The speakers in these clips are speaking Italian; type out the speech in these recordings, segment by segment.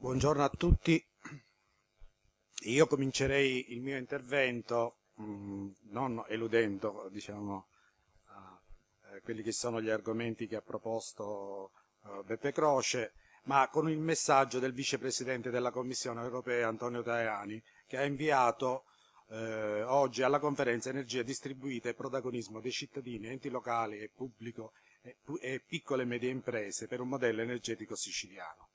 Buongiorno a tutti. Io comincerei il mio intervento mh, mm, non eludendo diciamo, eh, eh, quelli che sono gli argomenti che ha proposto eh, Beppe Croce, ma con il messaggio del vicepresidente della Commissione europea Antonio Tajani, che ha inviato eh, oggi alla conferenza Energia distribuita e protagonismo dei cittadini, enti locali e pubblico e piccole e medie imprese per un modello energetico siciliano.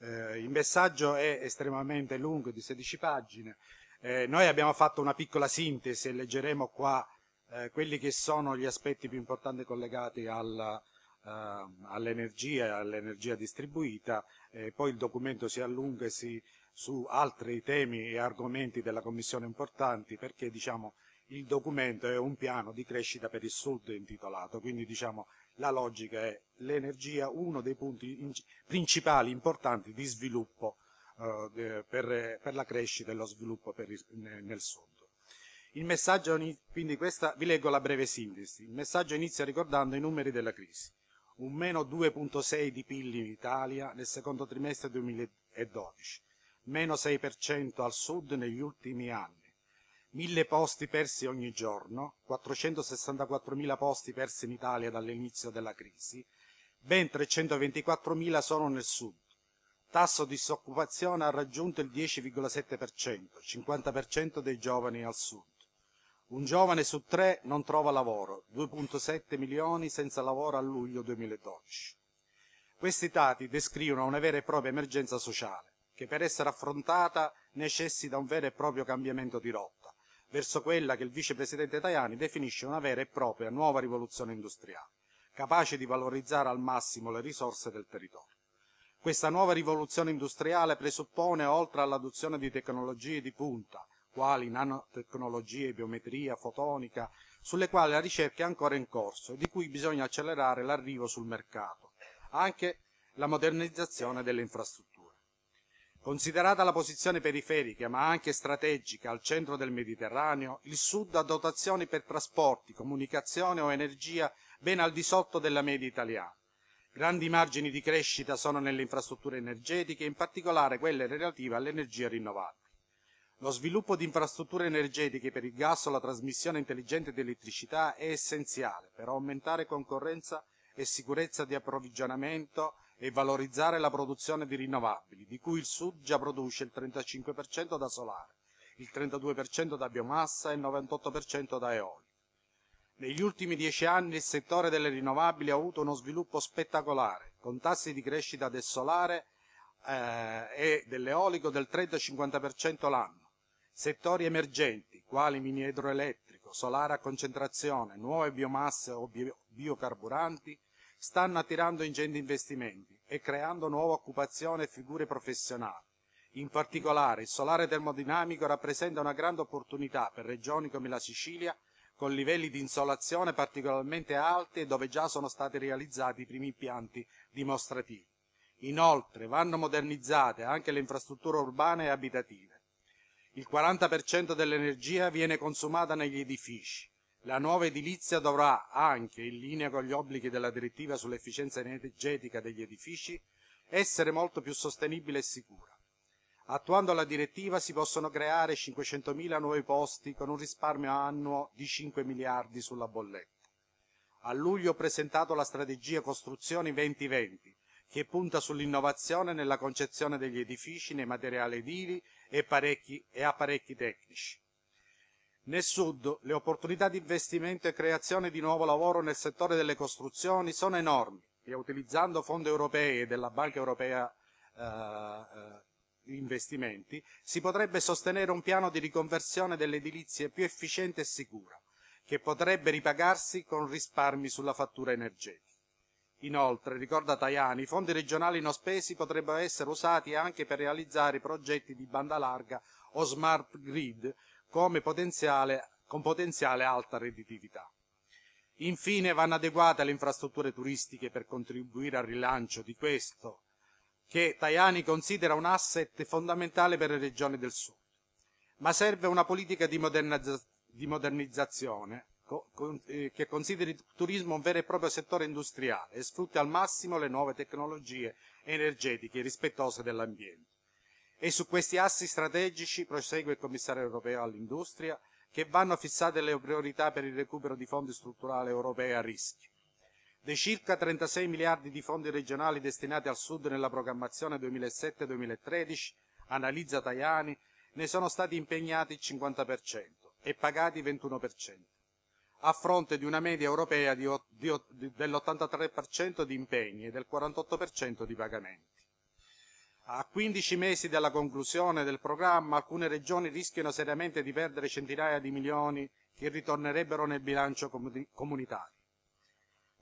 Eh, il messaggio è estremamente lungo, di 16 pagine. Eh, noi abbiamo fatto una piccola sintesi e leggeremo qua eh, quelli che sono gli aspetti più importanti collegati alla, eh, all'energia e all'energia distribuita, eh, poi il documento si allunga si, su altri temi e argomenti della Commissione importanti perché diciamo, il documento è un piano di crescita per il Sud intitolato, quindi diciamo, la logica è l'energia uno dei punti principali importanti di sviluppo eh, per, per, la crescita e lo sviluppo per, nel sud. Il messaggio, quindi questa, vi leggo la breve sintesi, il messaggio inizia ricordando i numeri della crisi, un meno 2.6 di PIL in Italia nel secondo trimestre 2012, meno 6% al sud negli ultimi anni, 1000 posti persi ogni giorno, 464.000 posti persi in Italia dall'inizio della crisi, ben 324.000 sono nel sud. Tasso di disoccupazione ha raggiunto il 10,7%, 50% dei giovani al sud. Un giovane su tre non trova lavoro, 2,7 milioni senza lavoro a luglio 2012. Questi dati descrivono una vera e propria emergenza sociale, che per essere affrontata necessita un vero e proprio cambiamento di rotta verso quella che il vicepresidente Tajani definisce una vera e propria nuova rivoluzione industriale, capace di valorizzare al massimo le risorse del territorio. Questa nuova rivoluzione industriale presuppone, oltre all'adozione di tecnologie di punta, quali nanotecnologie, biometria, fotonica, sulle quali la ricerca è ancora in corso e di cui bisogna accelerare l'arrivo sul mercato, anche la modernizzazione delle infrastrutture. Considerata la posizione periferica ma anche strategica al centro del Mediterraneo, il Sud ha dotazioni per trasporti, comunicazione o energia ben al di sotto della media italiana. Grandi margini di crescita sono nelle infrastrutture energetiche, in particolare quelle relative all'energia rinnovabile. Lo sviluppo di infrastrutture energetiche per il gas o la trasmissione intelligente di elettricità è essenziale per aumentare concorrenza e sicurezza di approvvigionamento e valorizzare la produzione di rinnovabili, di cui il Sud già produce il 35% da solare, il 32% da biomassa e il 98% da eolico. Negli ultimi dieci anni il settore delle rinnovabili ha avuto uno sviluppo spettacolare, con tassi di crescita del solare eh, e dell'eolico del 30-50% l'anno. Settori emergenti, quali mini idroelettrico, solare a concentrazione, nuove biomasse o biocarburanti, stanno attirando ingenti investimenti e creando nuova occupazione e figure professionali. In particolare, il solare termodinamico rappresenta una grande opportunità per regioni come la Sicilia, con livelli di insolazione particolarmente alti e dove già sono stati realizzati i primi impianti dimostrativi. Inoltre, vanno modernizzate anche le infrastrutture urbane e abitative. Il 40% dell'energia viene consumata negli edifici, la nuova edilizia dovrà anche, in linea con gli obblighi della direttiva sull'efficienza energetica degli edifici, essere molto più sostenibile e sicura. Attuando la direttiva si possono creare 500.000 nuovi posti con un risparmio annuo di 5 miliardi sulla bolletta. A luglio ho presentato la strategia Costruzioni 2020, che punta sull'innovazione nella concezione degli edifici, nei materiali edili e, e apparecchi tecnici. Nel sud le opportunità di investimento e creazione di nuovo lavoro nel settore delle costruzioni sono enormi e utilizzando fondi europei e della Banca Europea eh, eh, investimenti, si potrebbe sostenere un piano di riconversione delle edilizie più efficiente e sicura, che potrebbe ripagarsi con risparmi sulla fattura energetica. Inoltre, ricorda Tajani, i fondi regionali non spesi potrebbero essere usati anche per realizzare progetti di banda larga o smart grid potenziale, con potenziale alta redditività. Infine vanno adeguate le infrastrutture turistiche per contribuire al rilancio di questo che Tajani considera un asset fondamentale per le regioni del sud. Ma serve una politica di, modernizz di modernizzazione co con, eh, che consideri il turismo un vero e proprio settore industriale e sfrutti al massimo le nuove tecnologie energetiche rispettose dell'ambiente. E su questi assi strategici, prosegue il commissario europeo all'industria, che vanno fissate le priorità per il recupero di fondi strutturali europei a rischio. Dei circa 36 miliardi di fondi regionali destinati al Sud nella programmazione 2007-2013, analizza Tajani, ne sono stati impegnati il 50% e pagati il 21%, a fronte di una media europea dell'83% di impegni e del 48% di pagamenti. A 15 mesi dalla conclusione del programma, alcune regioni rischiano seriamente di perdere centinaia di milioni che ritornerebbero nel bilancio comunitario.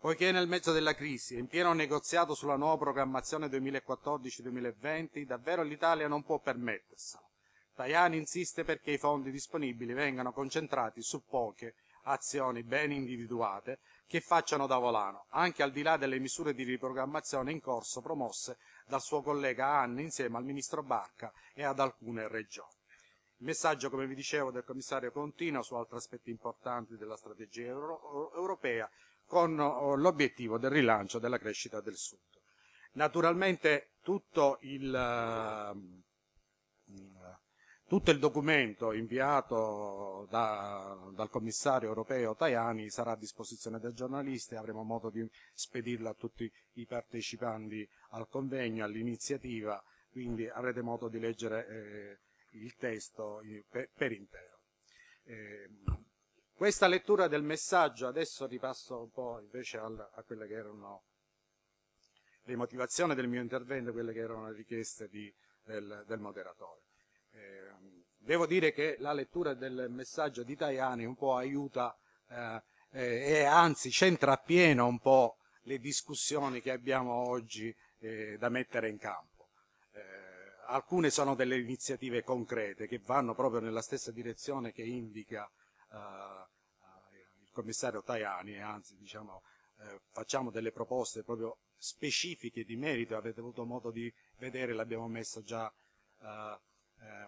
Poiché nel mezzo della crisi e in pieno negoziato sulla nuova programmazione 2014-2020, davvero l'Italia non può permetterselo. Tajani insiste perché i fondi disponibili vengano concentrati su poche azioni ben individuate che facciano da volano, anche al di là delle misure di riprogrammazione in corso promosse dal suo collega Anne insieme al ministro Barca e ad alcune regioni. Il messaggio, come vi dicevo, del commissario continua su altri aspetti importanti della strategia euro europea con oh, l'obiettivo del rilancio della crescita del Sud. Naturalmente tutto il tutto il documento inviato da, dal commissario europeo Tajani sarà a disposizione dei giornalisti e avremo modo di spedirlo a tutti i partecipanti al convegno, all'iniziativa, quindi avrete modo di leggere eh, il testo per, per intero. Eh, questa lettura del messaggio, adesso ripasso un po' invece al, a quelle che erano le motivazioni del mio intervento, quelle che erano le richieste di, del, del moderatore. Ehm, devo dire che la lettura del messaggio di Tajani un po' aiuta eh, eh e anzi centra appieno un po' le discussioni che abbiamo oggi eh, da mettere in campo. Eh, alcune sono delle iniziative concrete che vanno proprio nella stessa direzione che indica il commissario Tajani, anzi diciamo facciamo delle proposte proprio specifiche di merito, avete avuto modo di vedere, l'abbiamo messo già uh,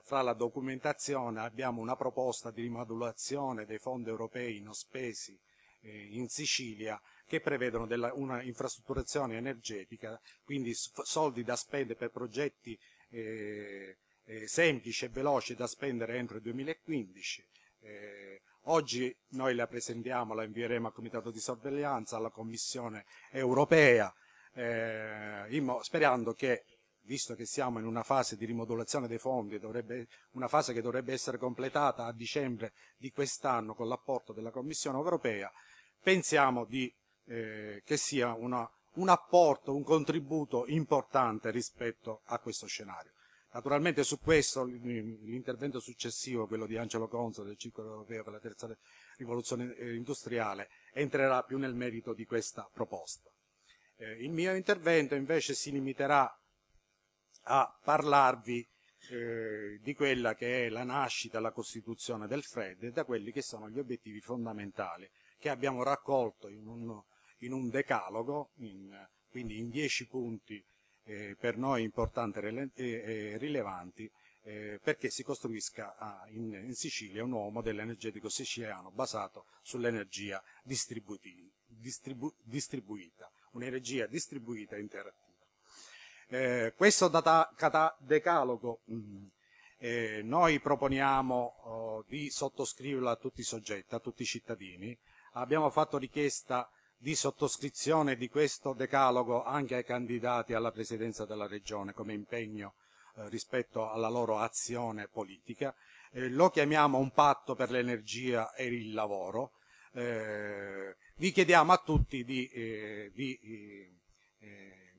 fra la documentazione abbiamo una proposta di rimodulazione dei fondi europei non spesi eh, in Sicilia che prevedono della, una infrastrutturazione energetica, quindi soldi da spendere per progetti eh, eh, semplici e veloci da spendere entro il 2015. Eh, oggi noi la presentiamo, la invieremo al Comitato di Sorveglianza, alla Commissione europea, eh, in, sperando che visto che siamo in una fase di rimodulazione dei fondi, dovrebbe, una fase che dovrebbe essere completata a dicembre di quest'anno con l'apporto della Commissione europea, pensiamo di, eh, che sia una, un apporto, un contributo importante rispetto a questo scenario. Naturalmente su questo l'intervento successivo, quello di Angelo Conso del Circolo Europeo per la Terza Rivoluzione eh, Industriale, entrerà più nel merito di questa proposta. Eh, il mio intervento invece si limiterà a parlarvi eh, di quella che è la nascita, la costituzione del FRED e da quelli che sono gli obiettivi fondamentali che abbiamo raccolto in un, in un decalogo, in, quindi in dieci punti eh, per noi importanti e eh, rilevanti eh, perché si costruisca ah, in, in, Sicilia un nuovo modello energetico siciliano basato sull'energia distribu distribuita, un'energia distribuita inter eh, questo data, cata, decalogo mh, mm, eh, noi proponiamo oh, di sottoscriverlo a tutti i soggetti, a tutti i cittadini. Abbiamo fatto richiesta di sottoscrizione di questo decalogo anche ai candidati alla presidenza della Regione come impegno eh, rispetto alla loro azione politica. Eh, lo chiamiamo un patto per l'energia e il lavoro. Eh, vi chiediamo a tutti di, di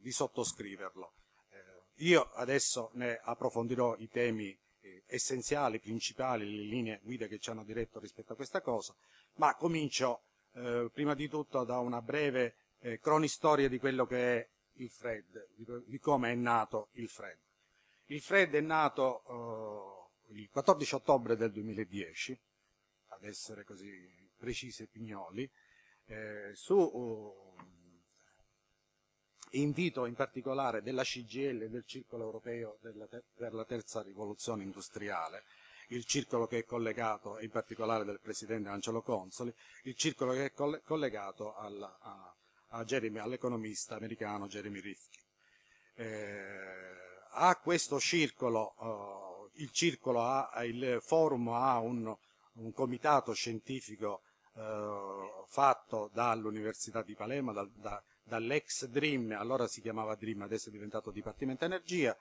di sottoscriverlo. Eh, io adesso ne approfondirò i temi eh, essenziali, principali, le linee guida che ci hanno diretto rispetto a questa cosa, ma comincio eh, prima di tutto da una breve eh, cronistoria di quello che è il Fred, di, di come è nato il Fred. Il Fred è nato eh, il 14 ottobre del 2010, ad essere così precise e pignoli, eh, su uh, invito in particolare della CGL e del Circolo Europeo per la Terza Rivoluzione Industriale, il circolo che è collegato, in particolare del Presidente Angelo Consoli, il circolo che è collegato all'economista all americano Jeremy Rifkin. Eh, a questo circolo, eh, il, circolo ha, il forum ha un, un comitato scientifico eh, fatto dall'Università di Palermo, da, da, dall'ex Dream, allora si chiamava Dream, adesso è diventato Dipartimento Energia,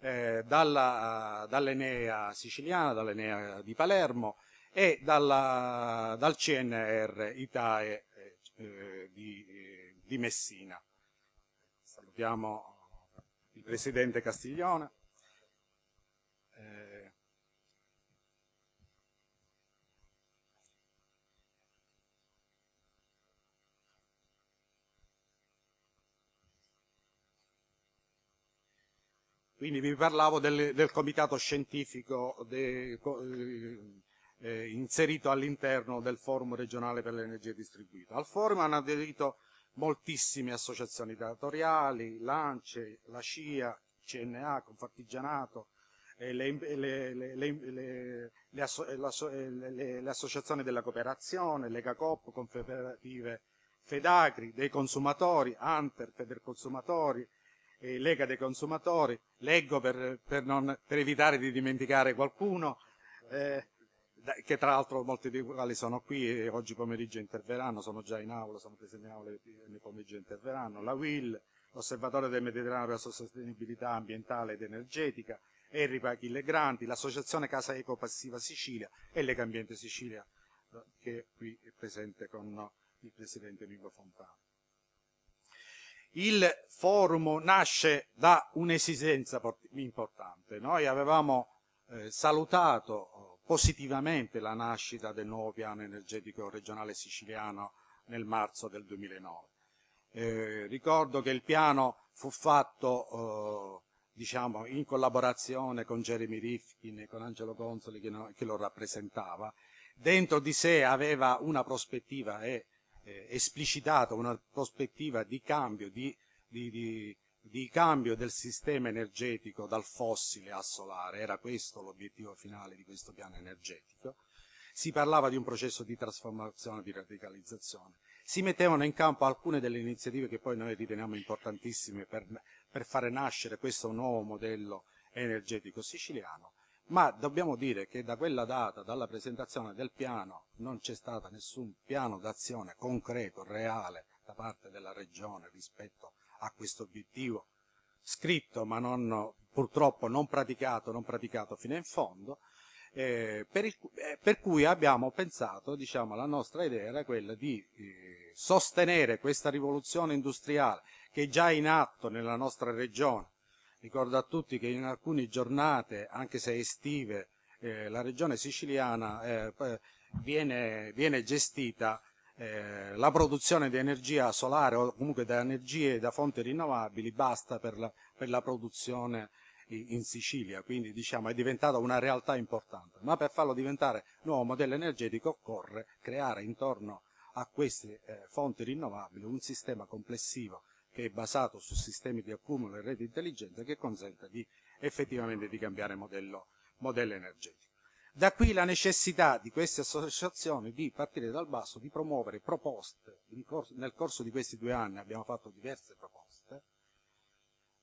eh, dalla, dall'Enea siciliana, dall'Enea di Palermo e dalla, dal CNR Itae eh, eh di, eh, di Messina. Salutiamo il Presidente Castiglione. Quindi vi parlavo del, del comitato scientifico de, eh, eh, inserito all'interno del forum regionale per l'energia distribuita. Al forum hanno aderito moltissime associazioni territoriali, l'ANCE, la CIA, CNA, Confartigianato, le, associazioni della cooperazione, l'EGACOP, Confederative Fedagri, dei consumatori, Anter, Federconsumatori, eh, Lega dei Consumatori, leggo per, per, non, per evitare di dimenticare qualcuno, eh, che tra l'altro molti di quali sono qui e oggi pomeriggio interverranno, sono già in aula, sono presenti in aula e nel pomeriggio interverranno, la WIL, l'Osservatorio del Mediterraneo per la Sostenibilità Ambientale ed Energetica, Enrico Pachille Granti, l'Associazione Casa Eco Passiva Sicilia e Lega Ambiente Sicilia, eh, che qui è presente con il Presidente Emico Fontana il forum nasce da un'esigenza importante. Noi avevamo eh, salutato eh, positivamente la nascita del nuovo piano energetico regionale siciliano nel marzo del 2009. Eh, ricordo che il piano fu fatto eh, diciamo, in collaborazione con Jeremy Rifkin e con Angelo Consoli che, no, che lo rappresentava. Dentro di sé aveva una prospettiva e eh, esplicitata una prospettiva di cambio, di, di, di, di cambio del sistema energetico dal fossile al solare, era questo l'obiettivo finale di questo piano energetico, si parlava di un processo di trasformazione, di radicalizzazione, si mettevano in campo alcune delle iniziative che poi noi riteniamo importantissime per, per fare nascere questo nuovo modello energetico siciliano ma dobbiamo dire che da quella data, dalla presentazione del piano, non c'è stato nessun piano d'azione concreto, reale, da parte della Regione rispetto a questo obiettivo scritto ma non, purtroppo non praticato, non praticato fino in fondo, eh, per, il, eh, per, cui abbiamo pensato, diciamo, la nostra idea era quella di eh, sostenere questa rivoluzione industriale che è già in atto nella nostra regione Ricordo a tutti che in alcune giornate, anche se estive, eh, la regione siciliana eh, viene, viene, gestita eh, la produzione di energia solare o comunque da energie da fonti rinnovabili basta per la, per la produzione in Sicilia, quindi diciamo, è diventata una realtà importante, ma per farlo diventare nuovo modello energetico occorre creare intorno a queste eh, fonti rinnovabili un sistema complessivo che è basato su sistemi di accumulo e rete intelligente che consenta di, effettivamente di cambiare modello, modello energetico. Da qui la necessità di queste associazioni di partire dal basso, di promuovere proposte, corso, nel corso di questi due anni abbiamo fatto diverse proposte,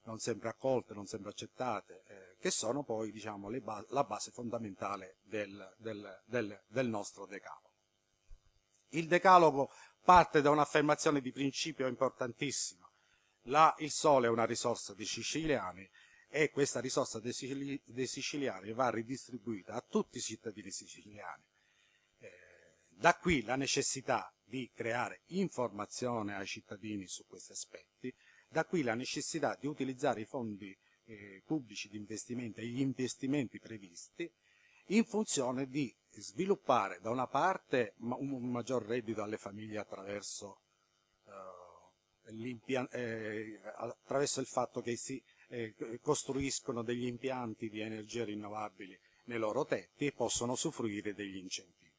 non sempre accolte, non sempre accettate, eh, che sono poi diciamo, ba la base fondamentale del, del, del, del nostro decalogo. Il decalogo parte da un'affermazione di principio importantissima, la, il sole è una risorsa dei siciliani e questa risorsa dei, sicili, dei siciliani va ridistribuita a tutti i cittadini siciliani. Eh, da qui la necessità di creare informazione ai cittadini su questi aspetti, da qui la necessità di utilizzare i fondi eh, pubblici di investimento e gli investimenti previsti in funzione di sviluppare da una parte un maggior reddito alle famiglie attraverso eh, attraverso il fatto che si eh, costruiscono degli impianti di energie rinnovabili nei loro tetti e possono usufruire degli incentivi.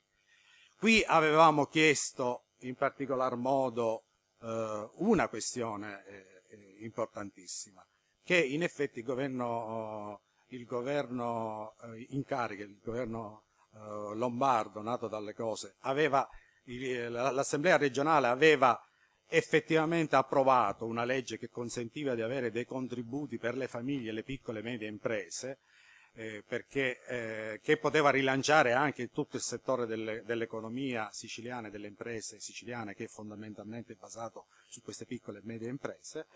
Qui avevamo chiesto in particolar modo eh, una questione eh, eh, importantissima, che in effetti il governo, il governo eh, in carica, il governo lombardo nato dalle cose, l'assemblea regionale aveva effettivamente approvato una legge che consentiva di avere dei contributi per le famiglie e le piccole e medie imprese, eh, perché, eh, che poteva rilanciare anche tutto il settore delle, dell'economia siciliana e delle imprese siciliane che è fondamentalmente basato su queste piccole e medie imprese.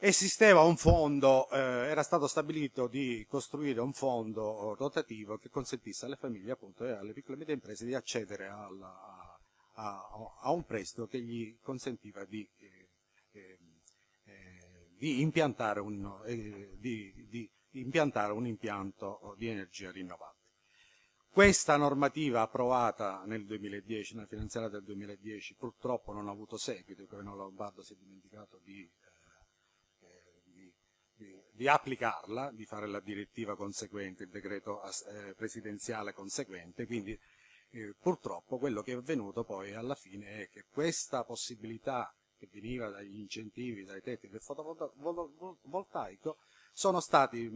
Esisteva un fondo, eh, era stato stabilito di costruire un fondo rotativo che consentisse alle famiglie appunto, e alle piccole e medie imprese di accedere alla, a, a un prestito che gli consentiva di, eh, eh, eh, di, impiantare, un, eh, di, di impiantare un impianto di energia rinnovabile. Questa normativa approvata nel 2010, nella finanziaria del 2010, purtroppo non ha avuto seguito, il governo Lombardo si è dimenticato di, eh, eh, di, di, di applicarla, di fare la direttiva conseguente, il decreto eh, presidenziale conseguente, quindi eh, purtroppo quello che è avvenuto poi alla fine è che questa possibilità che veniva dagli incentivi, dai tetti del fotovoltaico, sono stati,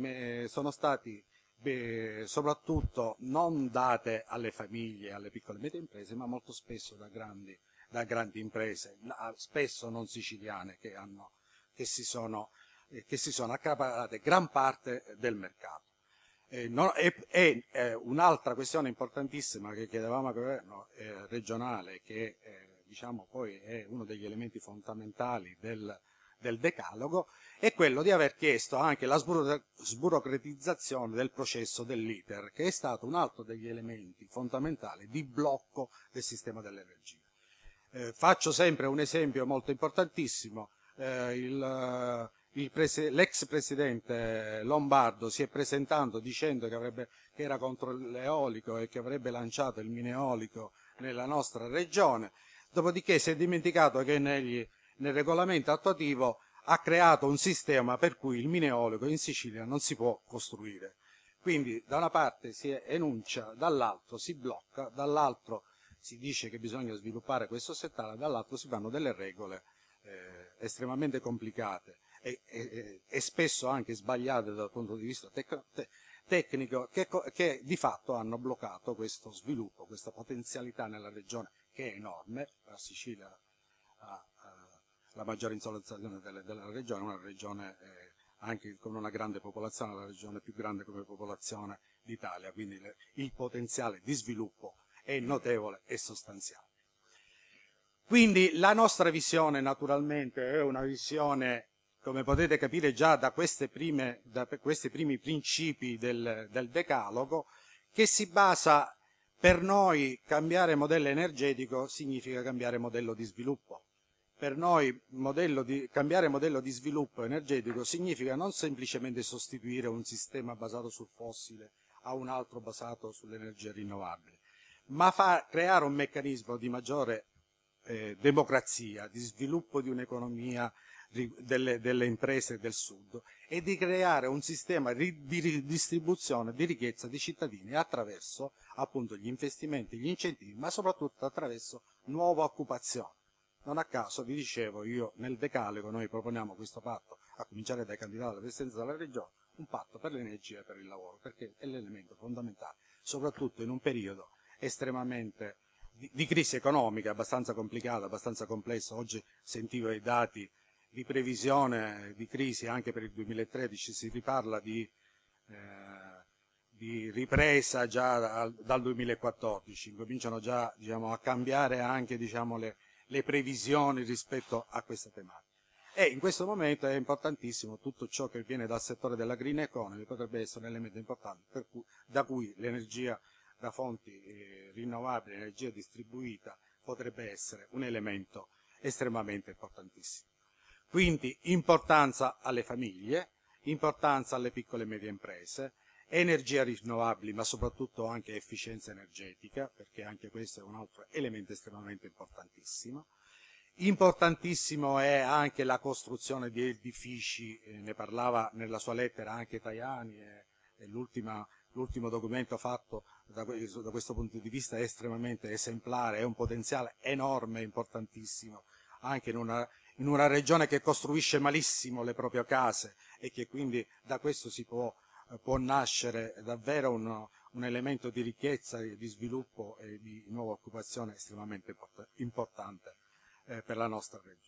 sono stati beh, soprattutto non date alle famiglie, alle piccole e medie imprese, ma molto spesso da grandi, da grandi imprese, ah, spesso non siciliane, che, hanno, che si sono, eh, che si sono accaparate gran parte del mercato. Eh, no, e, e eh, un'altra questione importantissima che chiedevamo al governo eh, regionale, che eh, diciamo poi è uno degli elementi fondamentali del, del, decalogo, è quello di aver chiesto anche la sburo sburocratizzazione del processo dell'iter, che è stato un altro degli elementi fondamentali di blocco del sistema dell'energia. Eh, faccio sempre un esempio molto importantissimo, eh, il, presi- l'ex presidente Lombardo si è presentato dicendo che, avrebbe, che era contro l'eolico e che avrebbe lanciato il mineolico nella nostra regione, dopodiché si è dimenticato che negli, nel regolamento attuativo ha creato un sistema per cui il mineolico in Sicilia non si può costruire. Quindi da una parte si enuncia, dall'altro si blocca, dall'altro si dice che bisogna sviluppare questo settore, dall'altro si fanno delle regole eh, estremamente complicate e, e, e spesso anche sbagliate dal punto di vista tec tecnico, che, che di fatto hanno bloccato questo sviluppo, questa potenzialità nella regione che è enorme, la Sicilia ha la maggiore insolenzazione della regione, una regione eh, anche con una grande popolazione, la regione più grande come popolazione d'Italia, quindi le, il potenziale di sviluppo è notevole e sostanziale. Quindi la nostra visione naturalmente è una visione come potete capire già da, prime, da questi primi principi del, del decalogo, che si basa per noi cambiare modello energetico significa cambiare modello di sviluppo. Per noi modello di, cambiare modello di sviluppo energetico significa non semplicemente sostituire un sistema basato sul fossile a un altro basato sull'energia rinnovabile, ma far, creare un meccanismo di maggiore eh, democrazia, di sviluppo di un'economia delle, delle imprese del sud e di creare un sistema di ridistribuzione di ricchezza dei cittadini attraverso appunto gli investimenti, gli incentivi, ma soprattutto attraverso nuova occupazione. Non a caso, vi dicevo, io nel decalogo noi proponiamo questo patto, a cominciare dai candidati alla presidenza della regione, un patto per l'energia e per il lavoro, perché è l'elemento fondamentale, soprattutto in un periodo estremamente di, di crisi economica, abbastanza complicata, abbastanza complessa. Oggi sentivo i dati di previsione di crisi anche per il 2013 si riparla di, eh, di ripresa già dal, dal 2014, cominciano già diciamo, a cambiare anche diciamo, le, le previsioni rispetto a questa tematica. E in questo momento è importantissimo tutto ciò che viene dal settore della green economy, potrebbe essere un elemento importante cui, da cui l'energia da fonti eh, rinnovabili, l'energia distribuita potrebbe essere un elemento estremamente importantissimo. Quindi importanza alle famiglie, importanza alle piccole e medie imprese, energie rinnovabili ma soprattutto anche efficienza energetica, perché anche questo è un altro elemento estremamente importantissimo. Importantissimo è anche la costruzione di edifici, eh, ne parlava nella sua lettera anche Tajani, eh, l'ultimo documento fatto da, da, questo punto di vista è estremamente esemplare, è un potenziale enorme, importantissimo, anche in una in una regione che costruisce malissimo le proprie case e che quindi da questo si può, eh, può nascere davvero un, un, elemento di ricchezza, di sviluppo e di nuova occupazione estremamente importante eh, per la nostra regione.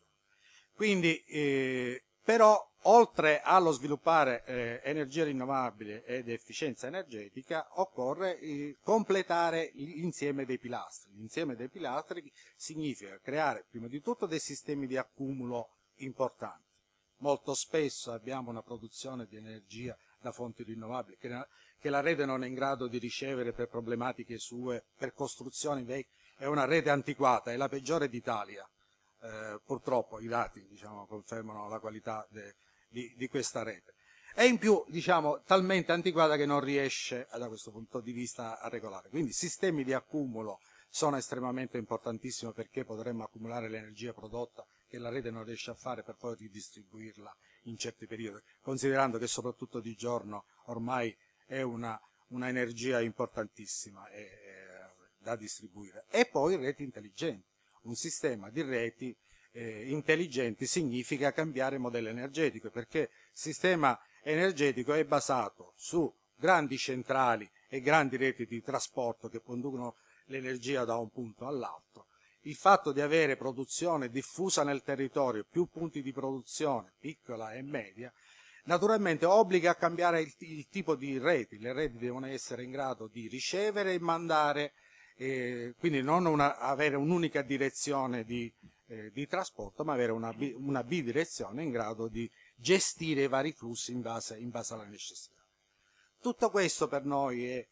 Quindi eh, però oltre allo sviluppare eh, energie rinnovabili ed efficienza energetica occorre eh, completare l'insieme dei pilastri. L'insieme dei pilastri significa creare prima di tutto dei sistemi di accumulo importanti. Molto spesso abbiamo una produzione di energia da fonti rinnovabili che, che la rete non è in grado di ricevere per problematiche sue, per costruzioni vecchie, è una rete antiquata, è la peggiore d'Italia eh, purtroppo i dati diciamo, confermano la qualità de, di, di, questa rete. E in più diciamo, talmente antiquata che non riesce eh, da questo punto di vista a regolare. Quindi sistemi di accumulo sono estremamente importantissimi perché potremmo accumulare l'energia prodotta che la rete non riesce a fare per poi ridistribuirla in certi periodi, considerando che soprattutto di giorno ormai è una, una energia importantissima e, eh, e, da distribuire. E poi reti intelligenti un sistema di reti eh, intelligenti significa cambiare modello energetico perché il sistema energetico è basato su grandi centrali e grandi reti di trasporto che conducono l'energia da un punto all'altro. Il fatto di avere produzione diffusa nel territorio, più punti di produzione, piccola e media, naturalmente obbliga a cambiare il, il tipo di reti. Le reti devono essere in grado di ricevere e mandare eh, quindi non una, avere un'unica direzione di, eh, di, trasporto, ma avere una, una, bidirezione in grado di gestire i vari flussi in base, in base, alla necessità. Tutto questo per noi è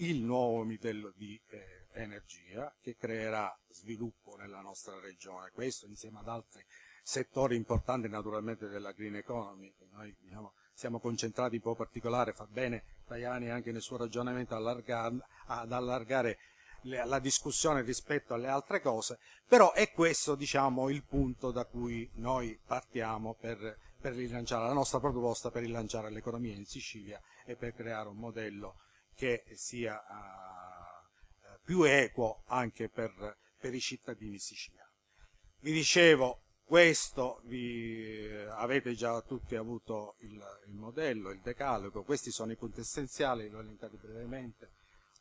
il nuovo mitello di eh, energia che creerà sviluppo nella nostra regione, questo insieme ad altri settori importanti naturalmente della green economy, noi diciamo, siamo concentrati in po' particolare, fa bene Tajani anche nel suo ragionamento ad allargare la discussione rispetto alle altre cose, però è questo diciamo, il punto da cui noi partiamo per, per rilanciare la nostra proposta per rilanciare l'economia in Sicilia e per creare un modello che sia uh, più equo anche per, per, i cittadini siciliani. Vi dicevo, questo vi, eh, avete già tutti avuto il, il modello, il decalogo, questi sono i punti essenziali, li ho elencati brevemente,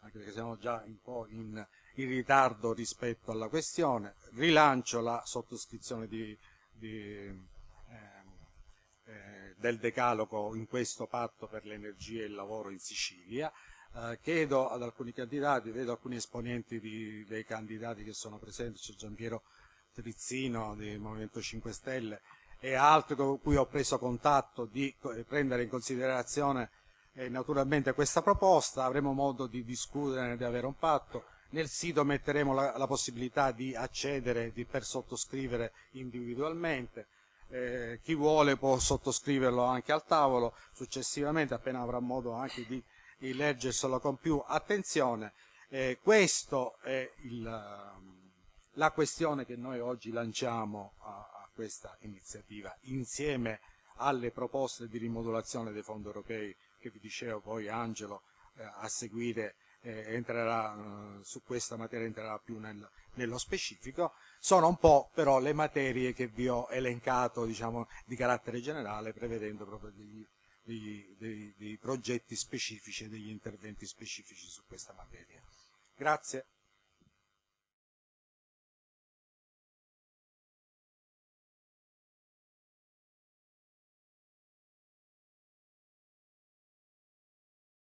anche perché siamo già un po' in, in ritardo rispetto alla questione, rilancio la sottoscrizione di, di ehm, eh, del decalogo in questo patto per l'energia e il lavoro in Sicilia. Eh, chiedo ad alcuni candidati, vedo alcuni esponenti di, dei candidati che sono presenti, c'è Giampiero Trizzino del Movimento 5 Stelle e altri con cui ho preso contatto di prendere in considerazione eh, naturalmente questa proposta, avremo modo di discutere, di avere un patto, nel sito metteremo la, la possibilità di accedere di, per sottoscrivere individualmente, eh, chi vuole può sottoscriverlo anche al tavolo, successivamente appena avrà modo anche di, di leggerselo con più attenzione. Eh, questa è il, la questione che noi oggi lanciamo a, a questa iniziativa insieme alle proposte di rimodulazione dei fondi europei che vi dicevo poi Angelo eh, a seguire eh, entrerà, eh, su questa materia entrerà più nel, nello specifico, sono un po' però le materie che vi ho elencato diciamo, di carattere generale prevedendo proprio degli, degli, dei, dei progetti specifici e degli interventi specifici su questa materia. Grazie.